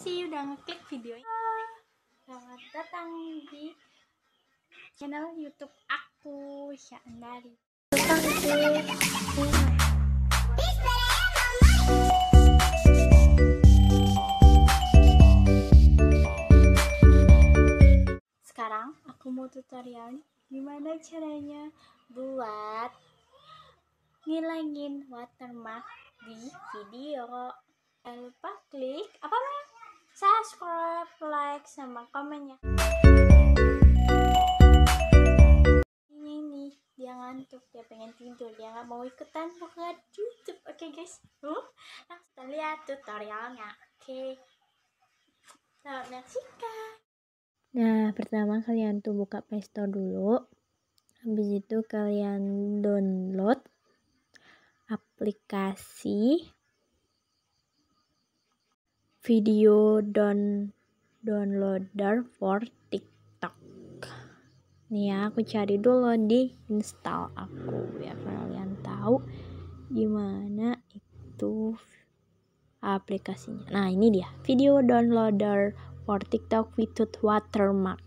kasih udah ngeklik ini. Selamat datang di channel YouTube aku, Syandari. Sekarang aku mau tutorial gimana caranya buat ngilangin watermark di video jangan lupa klik apa namanya subscribe, like, sama komennya. Ini nih, dia ngantuk, dia pengen tidur, dia nggak mau ikutan buka YouTube. Oke okay, guys, huh? kita lihat tutorialnya. Oke, okay. selamat menyaksikan. Nah, pertama kalian tuh buka Play Store dulu. Habis itu kalian download aplikasi video down downloader for TikTok. Nih ya, aku cari dulu di install aku ya kalian tahu gimana itu aplikasinya. Nah, ini dia, video downloader for TikTok without watermark.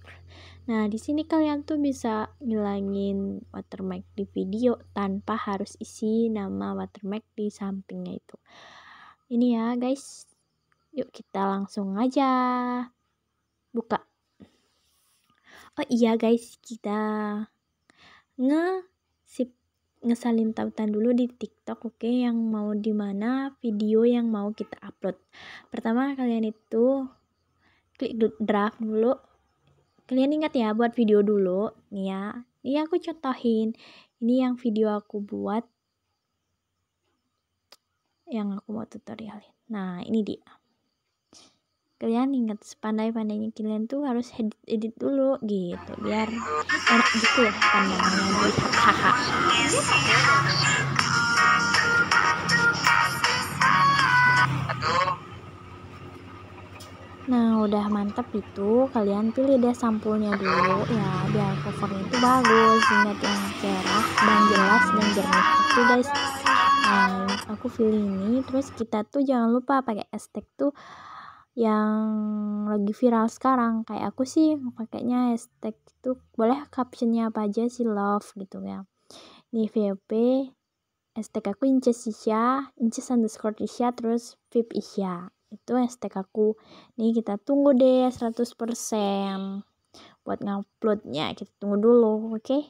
Nah, di sini kalian tuh bisa ngilangin watermark di video tanpa harus isi nama watermark di sampingnya itu. Ini ya, guys, Yuk kita langsung aja buka. Oh iya guys, kita nge sip ngesalin tautan dulu di TikTok, oke, okay? yang mau di mana video yang mau kita upload. Pertama kalian itu klik draft dulu. Kalian ingat ya buat video dulu, nih ya. Ini aku contohin. Ini yang video aku buat yang aku mau tutorialin. Nah, ini dia kalian ingat sepandai-pandainya kalian tuh harus edit edit dulu gitu biar enak gitu ya pandangannya hahaha Nah udah mantep itu kalian pilih deh sampulnya dulu ya biar covernya itu bagus ingat yang cerah dan jelas dan jernih itu guys nah, aku pilih ini terus kita tuh jangan lupa pakai estek tuh yang lagi viral sekarang kayak aku sih pakainya hashtag itu boleh captionnya apa aja sih love gitu ya ini VP hashtag aku Inces Isya Inces underscore Isya terus VIP Isya itu hashtag aku nih kita tunggu deh 100% buat nguploadnya kita tunggu dulu oke okay?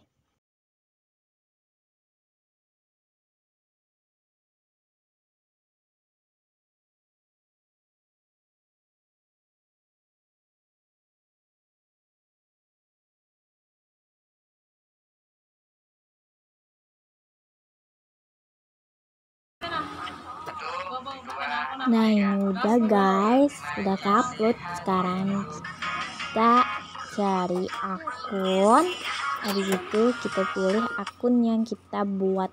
Nah ini ya udah guys Udah upload Sekarang kita cari akun Habis itu kita pilih akun yang kita buat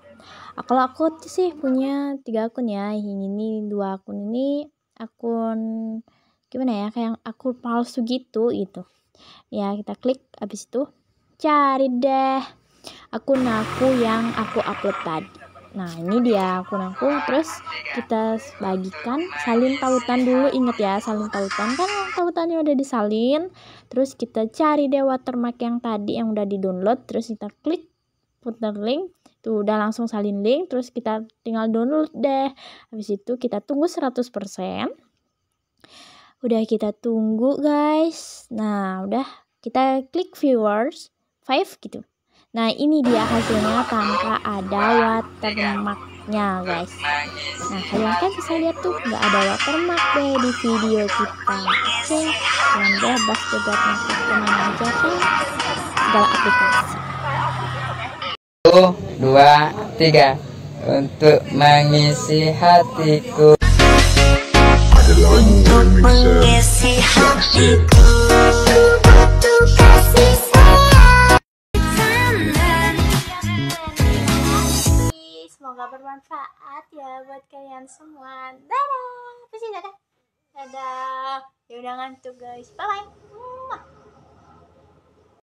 ah, Kalau aku sih punya tiga akun ya Yang ini dua akun ini Akun gimana ya Kayak akun palsu gitu gitu Ya kita klik abis itu cari deh akun aku yang aku upload tadi Nah ini dia akun aku terus kita bagikan salin tautan dulu ingat ya salin tautan kan tautannya udah disalin terus kita cari deh watermark yang tadi yang udah di download terus kita klik putar link tuh udah langsung salin link terus kita tinggal download deh habis itu kita tunggu 100% udah kita tunggu guys nah udah kita klik viewers 5 gitu Nah ini dia hasilnya tanpa ada watermarknya guys Nah kalian kan bisa lihat tuh nggak ada watermark deh di video kita Oke kalian bebas juga nakut teman aja kan segala aplikasi Satu, 2, 3 Untuk mengisi hatiku Untuk mengisi hatiku bermanfaat ya buat kalian semua dadah Pusing dadah dadah ya udah ngantuk guys bye bye